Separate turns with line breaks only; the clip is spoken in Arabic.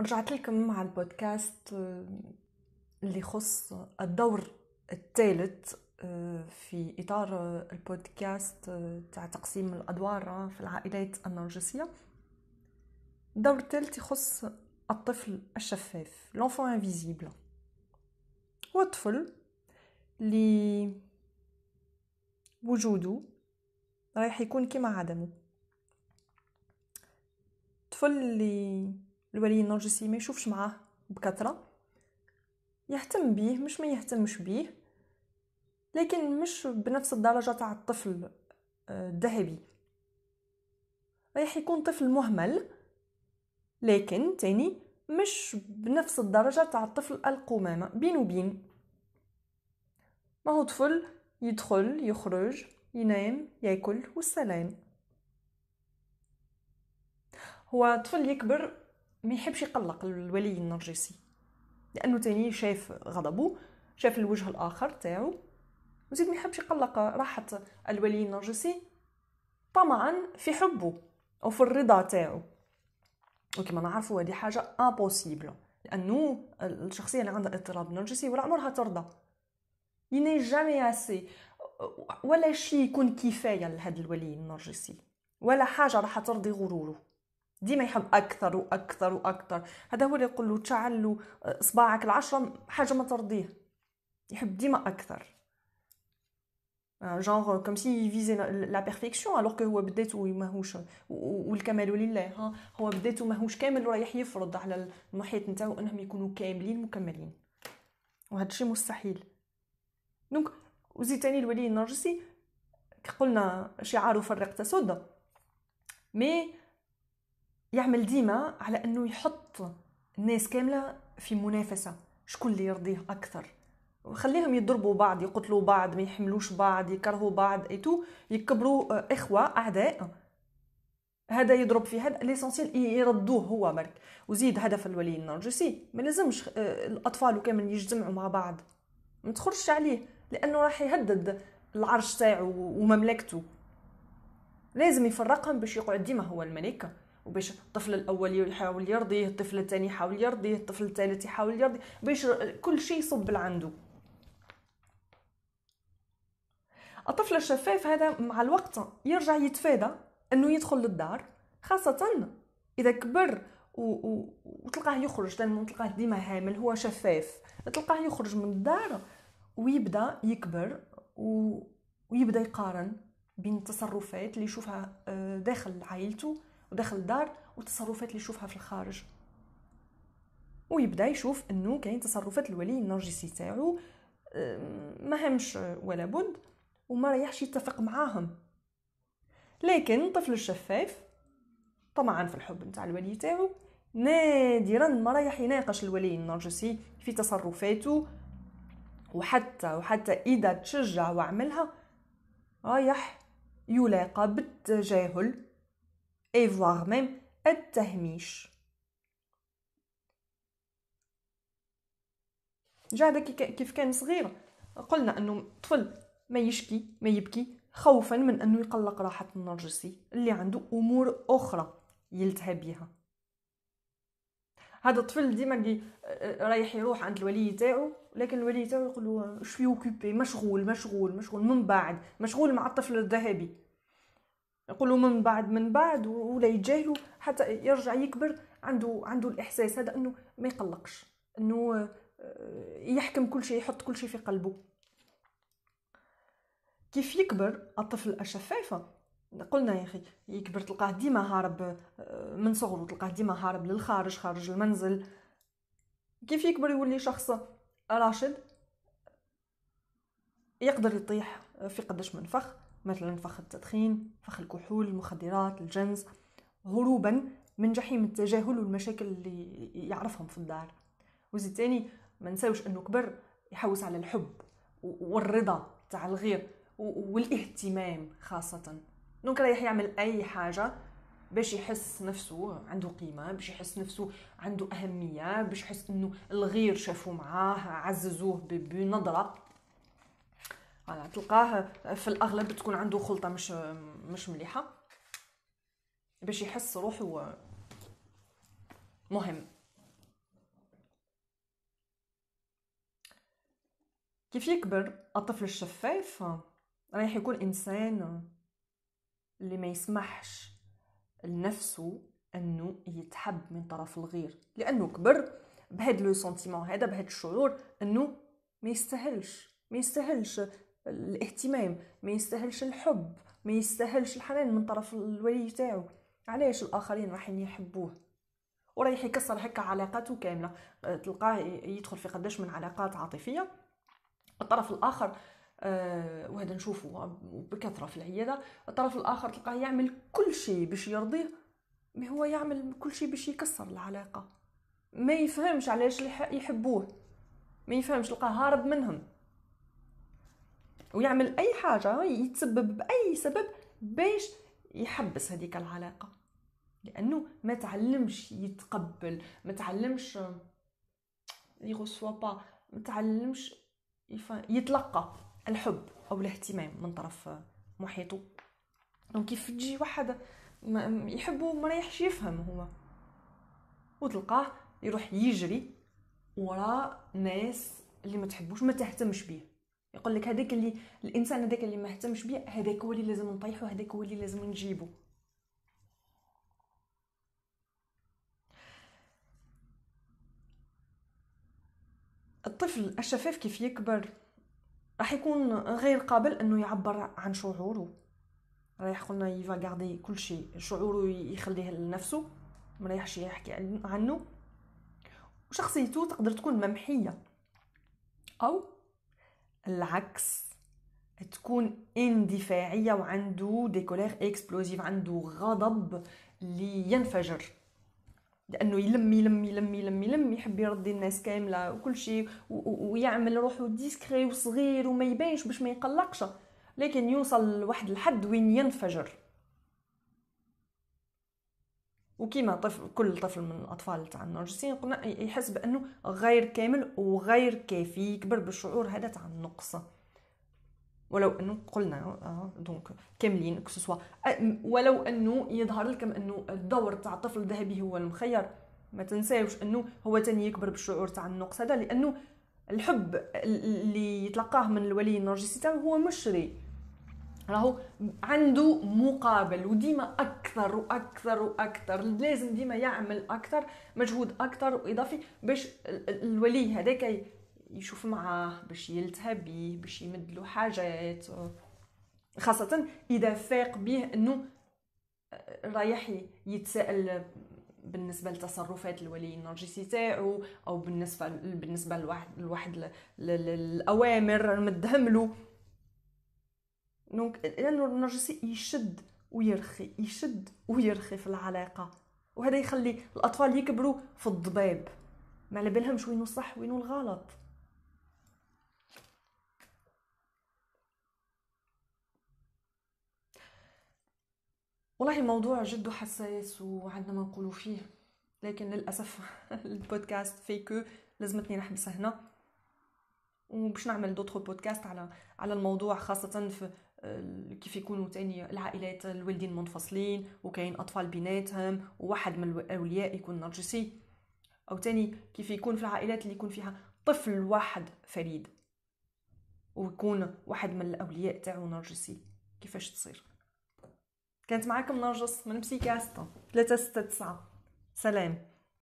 رجعت لكم مع البودكاست آه، اللي يخص الدور الثالث آه، في إطار البودكاست آه، تاع تقسيم الأدوار في العائلات النرجسية الدور الثالث يخص الطفل الشفاف لونفون انفيزيبل هو الطفل اللي وجوده رايح يكون كما عدمه طفل اللي الولي النرجسي ما يشوفش معاه بكثرة يهتم بيه مش ما يهتمش بيه لكن مش بنفس الدرجة تاع الطفل آه، الذهبي رايح يكون طفل مهمل لكن تاني مش بنفس الدرجة تاع الطفل القمامة بين وبين ما هو طفل يدخل يخرج ينام ياكل والسلام هو طفل يكبر ما يحبش يقلق الولي النرجسي لانه تاني شاف غضبه شاف الوجه الاخر تاعو وزيد ما يحبش يقلق راحه الولي النرجسي طمعا في حبه او في الرضا تاعو وكما نعرفوا هذه حاجه امبوسيبل لانه الشخصيه اللي عندها اضطراب نرجسي ولا عمرها ترضى يني جامي اسي ولا شي يكون كفايه لهذا الولي النرجسي ولا حاجه راح ترضي غروره ديما يحب اكثر واكثر واكثر هذا هو اللي يقول له تعال له آه، صباعك العشره حاجه ما ترضيه يحب ديما اكثر جونغ كوم سي فيزي لا بيرفيكسيون الوغ كو هو بديتو ماهوش والكمال لله ها هو بديتو ماهوش كامل ورايح يفرض على المحيط نتاعو انهم يكونوا كاملين مكملين وهذا الشيء مستحيل دونك وزيد تاني الولي النرجسي قلنا شعار فرق تسد مي يعمل ديما على انه يحط الناس كامله في منافسه شكون اللي يرضيه اكثر خليهم يضربوا بعض يقتلوا بعض ما يحملوش بعض يكرهوا بعض ايتو يكبروا آه، اخوه اعداء هذا يضرب في هذا ليسونسيال يردوه هو مرك وزيد هدف الولي النرجسي ما لازمش آه، الاطفال كامل يجتمعوا مع بعض ما تخرجش عليه لانه راح يهدد العرش تاعو ومملكته لازم يفرقهم باش يقعد ديما هو الملك وباش الطفل الاول يحاول يرضيه الطفل الثاني يحاول يرضيه الطفل الثالث يحاول يرضيه باش كل شيء يصب لعندو الطفل الشفاف هذا مع الوقت يرجع يتفادى انه يدخل للدار خاصه اذا كبر و... و... وتلقاه يخرج لانه تلقاه ديما هامل هو شفاف تلقاه يخرج من الدار ويبدا يكبر و... ويبدا يقارن بين التصرفات اللي يشوفها آه، داخل عائلته وداخل الدار والتصرفات اللي يشوفها في الخارج ويبدا يشوف انه كاين تصرفات الولي النرجسي تاعو آه، ما همش ولا بد وما رايحش يتفق معاهم لكن الطفل الشفاف طمعا في الحب نتاع الولي تاعو نادرا ما رايح يناقش الولي النرجسي في تصرفاته وحتى وحتى اذا تشجع وعملها رايح يلاقى بالتجاهل et voire même التهميش جا هذا كيف كان صغير قلنا انه الطفل ما يشكي ما يبكي خوفا من انه يقلق راحة النرجسي اللي عنده امور اخرى يلتهى بها هذا الطفل ديما كي آه، رايح يروح عند الولي تاعو لكن الولي تاعو يقول له شوي اوكوبي مشغول مشغول مشغول من بعد مشغول مع الطفل الذهبي يقولوا من بعد من بعد ولا يتجاهلوا حتى يرجع يكبر عنده عنده الاحساس هذا انه ما يقلقش انه آه، يحكم كل شيء يحط كل شيء في قلبه كيف يكبر الطفل الشفافه قلنا يا اخي يكبر تلقاه ديما هارب آه، من صغره تلقاه ديما هارب للخارج خارج المنزل كيف يكبر يولي شخص راشد يقدر يطيح في قداش منفخ مثلا فخ التدخين فخ الكحول المخدرات الجنس هروبا من جحيم التجاهل والمشاكل اللي يعرفهم في الدار وزيد تاني ما نساوش انه كبر يحوس على الحب والرضا تاع الغير والاهتمام خاصة دونك رايح يعمل اي حاجة باش يحس نفسه عنده قيمة باش يحس نفسه عنده أهمية باش يحس أنه الغير شافوه معاه عززوه بنظرة فوالا آه، تلقاه في الاغلب تكون عنده خلطه مش مش مليحه باش يحس روحه مهم كيف يكبر الطفل الشفاف رايح يكون انسان اللي ما يسمحش لنفسه انه يتحب من طرف الغير لانه كبر بهاد لو سنتيمون هذا بهاد الشعور انه ما يستاهلش ما يستاهلش الاهتمام ما يستاهلش الحب ما يستاهلش الحنان من طرف الولي تاعو علاش الاخرين رايحين يحبوه ورايح يكسر هكا علاقاته كامله آه، تلقاه يدخل في قداش من علاقات عاطفيه الطرف الاخر آه وهذا نشوفه بكثره في العياده الطرف الاخر تلقاه يعمل كل شيء باش يرضيه ما هو يعمل كل شيء باش يكسر العلاقه ما يفهمش علاش يحبوه ما يفهمش تلقاه هارب منهم ويعمل اي حاجه يتسبب باي سبب باش يحبس هذيك العلاقه لانه ما تعلمش يتقبل ما تعلمش يغسوا با ما تعلمش يتلقى الحب او الاهتمام من طرف محيطه دونك كيف تجي واحد يحبه ما رايحش يفهم هو وتلقاه يروح يجري وراء ناس اللي ما تحبوش ما تهتمش بيه يقول لك هذاك اللي الانسان هذاك اللي ما اهتمش بيه هذاك هو اللي لازم نطيحو هذاك هو اللي لازم نجيبو الطفل الشفاف كيف يكبر راح يكون غير قابل انه يعبر عن شعوره رايح قلنا يفا غاردي كل شيء شعوره يخليه لنفسه مريحش يحكي عنه وشخصيته تقدر تكون ممحيه او العكس تكون اندفاعية وعنده دي كولير اكسبلوزيف عنده غضب اللي ينفجر لانه يلم يلم يلم يلم يلم يحب يرضي الناس كامله وكل شيء ويعمل روحه ديسكري وصغير وما يبانش باش ما يقلقش لكن يوصل لواحد الحد وين ينفجر وكيما طفل كل طفل من الاطفال تاع النرجسيين قلنا يحس بانه غير كامل وغير كافي يكبر بالشعور هذا تاع النقص ولو انه قلنا دونك آه، كاملين كسوا ولو انه يظهر لكم انه الدور تاع الطفل الذهبي هو المخير ما تنساوش انه هو تاني يكبر بالشعور تاع النقص هذا لانه الحب اللي يتلقاه من الولي النرجسي تاعو هو مشري راهو عنده مقابل وديما اكثر واكثر واكثر لازم ديما يعمل اكثر مجهود اكثر واضافي باش الولي هذاك يشوف معاه باش يلتهى بيه باش يمد له حاجات خاصة إذا فاق به أنه آه، رايح يتساءل بالنسبة لتصرفات الولي النرجسي تاعو أو بالنسبة بالنسبة لواحد لواحد الأوامر مدهم له دونك لانه النرجسي يشد ويرخي يشد ويرخي في العلاقه وهذا يخلي الاطفال يكبروا في الضباب ما على بالهمش وينو الصح وينو الغلط والله موضوع جد حساس وعندنا ما نقولوا فيه لكن للاسف البودكاست فيكو لازمتني نحبسه هنا وباش نعمل دوتر بودكاست على على الموضوع خاصه في كيف يكونوا تاني العائلات الوالدين منفصلين وكاين اطفال بيناتهم وواحد من الاولياء يكون نرجسي او تاني كيف يكون في العائلات اللي يكون فيها طفل واحد فريد ويكون واحد من الاولياء تاعو نرجسي كيفاش تصير كانت معاكم نرجس من بسيكاستا 369 سلام